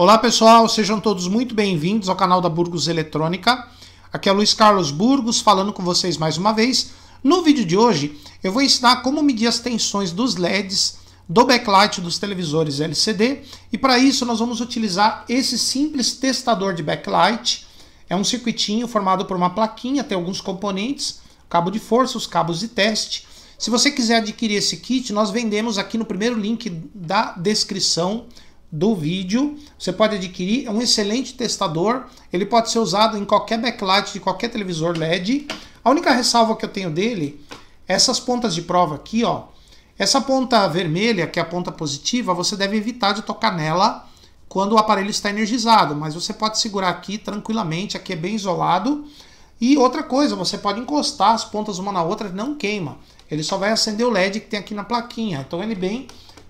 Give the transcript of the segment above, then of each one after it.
Olá pessoal, sejam todos muito bem-vindos ao canal da Burgos Eletrônica. Aqui é Luiz Carlos Burgos falando com vocês mais uma vez. No vídeo de hoje eu vou ensinar como medir as tensões dos LEDs do backlight dos televisores LCD e para isso nós vamos utilizar esse simples testador de backlight. É um circuitinho formado por uma plaquinha, tem alguns componentes, cabo de força, os cabos de teste. Se você quiser adquirir esse kit, nós vendemos aqui no primeiro link da descrição do vídeo. Você pode adquirir, é um excelente testador. Ele pode ser usado em qualquer backlight de qualquer televisor LED. A única ressalva que eu tenho dele, essas pontas de prova aqui, ó. Essa ponta vermelha, que é a ponta positiva, você deve evitar de tocar nela quando o aparelho está energizado, mas você pode segurar aqui tranquilamente, aqui é bem isolado. E outra coisa, você pode encostar as pontas uma na outra, não queima. Ele só vai acender o LED que tem aqui na plaquinha, então ele é bem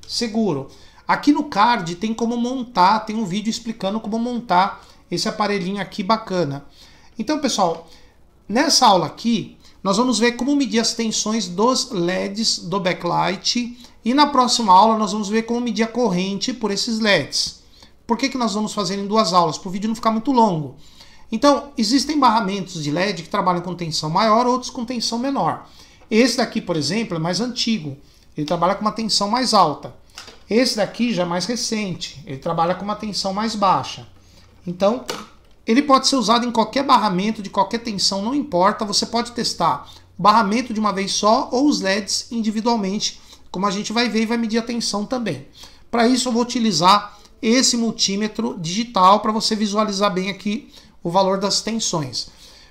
seguro. Aqui no card tem como montar, tem um vídeo explicando como montar esse aparelhinho aqui bacana. Então, pessoal, nessa aula aqui, nós vamos ver como medir as tensões dos LEDs do backlight e na próxima aula nós vamos ver como medir a corrente por esses LEDs. Por que, que nós vamos fazer em duas aulas? Para o vídeo não ficar muito longo. Então, existem barramentos de LED que trabalham com tensão maior, outros com tensão menor. Esse daqui, por exemplo, é mais antigo. Ele trabalha com uma tensão mais alta. Esse daqui já é mais recente, ele trabalha com uma tensão mais baixa. Então, ele pode ser usado em qualquer barramento, de qualquer tensão, não importa. Você pode testar barramento de uma vez só ou os LEDs individualmente, como a gente vai ver e vai medir a tensão também. Para isso, eu vou utilizar esse multímetro digital para você visualizar bem aqui o valor das tensões.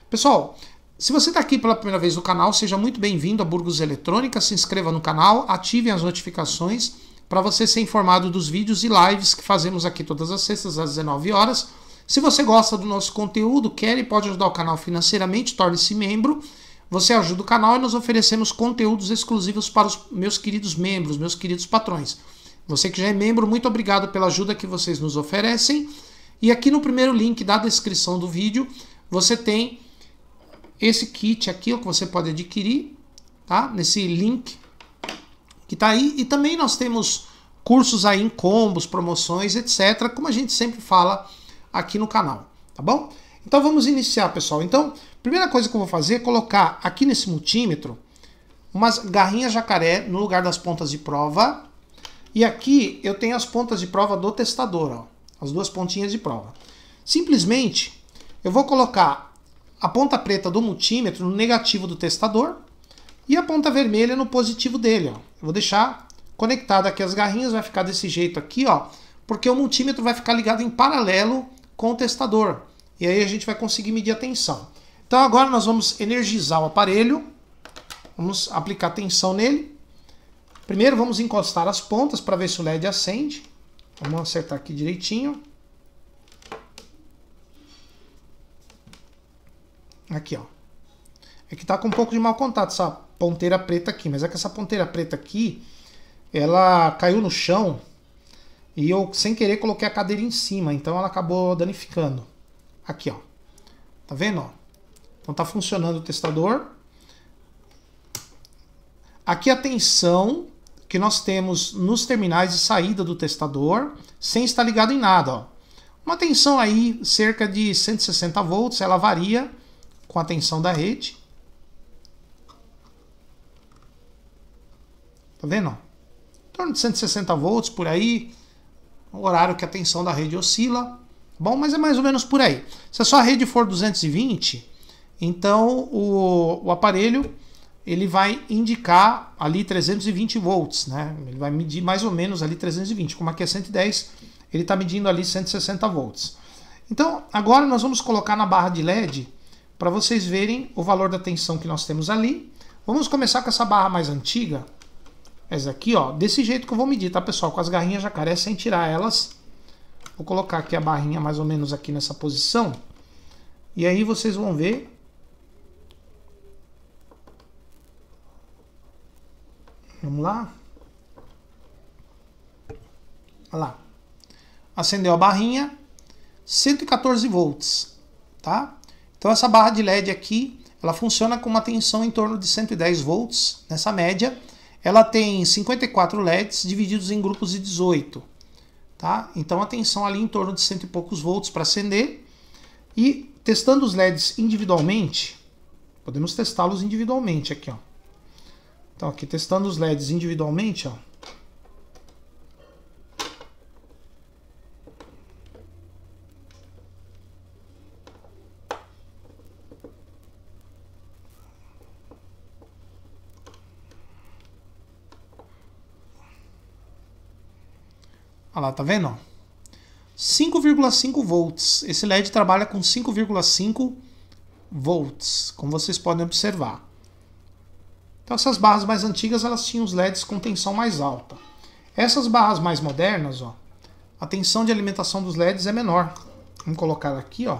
Pessoal, se você está aqui pela primeira vez no canal, seja muito bem-vindo a Burgos Eletrônica, se inscreva no canal, ative as notificações para você ser informado dos vídeos e lives que fazemos aqui todas as sextas às 19 horas. Se você gosta do nosso conteúdo, quer e pode ajudar o canal financeiramente, torne-se membro. Você ajuda o canal e nós oferecemos conteúdos exclusivos para os meus queridos membros, meus queridos patrões. Você que já é membro, muito obrigado pela ajuda que vocês nos oferecem. E aqui no primeiro link da descrição do vídeo, você tem esse kit aqui, que você pode adquirir, tá? Nesse link que está aí. E também nós temos cursos aí em combos, promoções, etc., como a gente sempre fala aqui no canal, tá bom? Então vamos iniciar, pessoal. Então, primeira coisa que eu vou fazer é colocar aqui nesse multímetro umas garrinhas jacaré no lugar das pontas de prova. E aqui eu tenho as pontas de prova do testador, ó, as duas pontinhas de prova. Simplesmente, eu vou colocar a ponta preta do multímetro no negativo do testador e a ponta vermelha no positivo dele, ó vou deixar conectado aqui as garrinhas, vai ficar desse jeito aqui, ó, porque o multímetro vai ficar ligado em paralelo com o testador. E aí a gente vai conseguir medir a tensão. Então agora nós vamos energizar o aparelho, vamos aplicar tensão nele. Primeiro vamos encostar as pontas para ver se o LED acende. Vamos acertar aqui direitinho. Aqui, ó. É que tá com um pouco de mau contato sabe? ponteira preta aqui. Mas é que essa ponteira preta aqui, ela caiu no chão e eu, sem querer, coloquei a cadeira em cima. Então ela acabou danificando. Aqui, ó. Tá vendo? Ó? Então tá funcionando o testador. Aqui a tensão que nós temos nos terminais de saída do testador, sem estar ligado em nada, ó. Uma tensão aí cerca de 160 volts, ela varia com a tensão da rede. vendo? Em torno de 160 volts por aí. O horário que a tensão da rede oscila. Bom, mas é mais ou menos por aí. Se a sua rede for 220, então o, o aparelho ele vai indicar ali 320 volts, né? Ele vai medir mais ou menos ali 320. Como aqui é 110, ele está medindo ali 160 volts. Então, agora nós vamos colocar na barra de LED para vocês verem o valor da tensão que nós temos ali. Vamos começar com essa barra mais antiga, mas aqui, ó, desse jeito que eu vou medir, tá, pessoal? Com as garrinhas jacaré sem tirar elas. Vou colocar aqui a barrinha mais ou menos aqui nessa posição. E aí vocês vão ver Vamos lá. Olha lá. Acendeu a barrinha. 114 volts, tá? Então essa barra de LED aqui, ela funciona com uma tensão em torno de 110 volts nessa média. Ela tem 54 LEDs divididos em grupos de 18. Tá? Então a tensão ali em torno de cento e poucos volts para acender. E testando os LEDs individualmente, podemos testá-los individualmente aqui. Ó. Então aqui testando os LEDs individualmente, ó, Olha lá, tá vendo? 5,5 volts. Esse LED trabalha com 5,5 volts, como vocês podem observar. Então essas barras mais antigas elas tinham os LEDs com tensão mais alta. Essas barras mais modernas, ó, a tensão de alimentação dos LEDs é menor. Vamos colocar aqui, ó.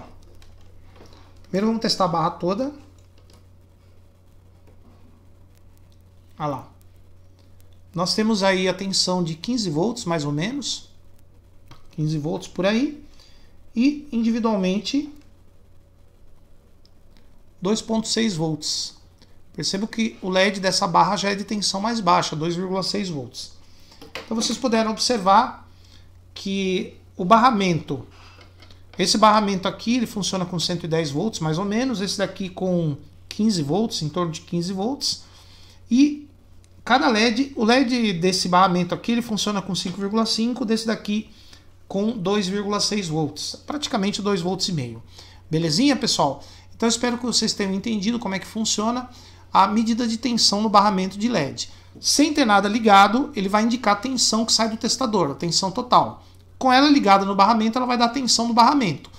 Primeiro vamos testar a barra toda. Olha lá. Nós temos aí a tensão de 15 volts, mais ou menos, 15 volts por aí, e individualmente 2.6 volts. Percebo que o LED dessa barra já é de tensão mais baixa, 2,6 volts. Então vocês puderam observar que o barramento, esse barramento aqui, ele funciona com 110 volts mais ou menos, esse daqui com 15 volts, em torno de 15 volts, e Cada LED, o LED desse barramento aqui, ele funciona com 5,5, desse daqui com 2,6 volts, praticamente 2 volts e meio. Belezinha, pessoal? Então espero que vocês tenham entendido como é que funciona a medida de tensão no barramento de LED. Sem ter nada ligado, ele vai indicar a tensão que sai do testador, a tensão total. Com ela ligada no barramento, ela vai dar a tensão no barramento.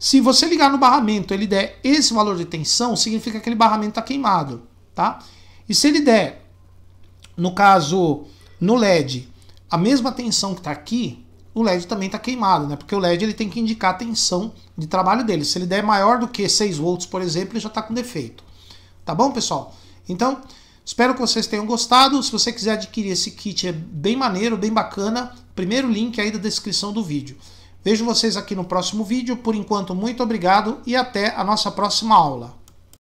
Se você ligar no barramento ele der esse valor de tensão, significa que aquele barramento está queimado, tá? E se ele der no caso, no LED, a mesma tensão que está aqui, o LED também está queimado, né? Porque o LED ele tem que indicar a tensão de trabalho dele. Se ele der maior do que 6 volts, por exemplo, ele já está com defeito. Tá bom, pessoal? Então, espero que vocês tenham gostado. Se você quiser adquirir esse kit, é bem maneiro, bem bacana. Primeiro link aí da descrição do vídeo. Vejo vocês aqui no próximo vídeo. Por enquanto, muito obrigado e até a nossa próxima aula.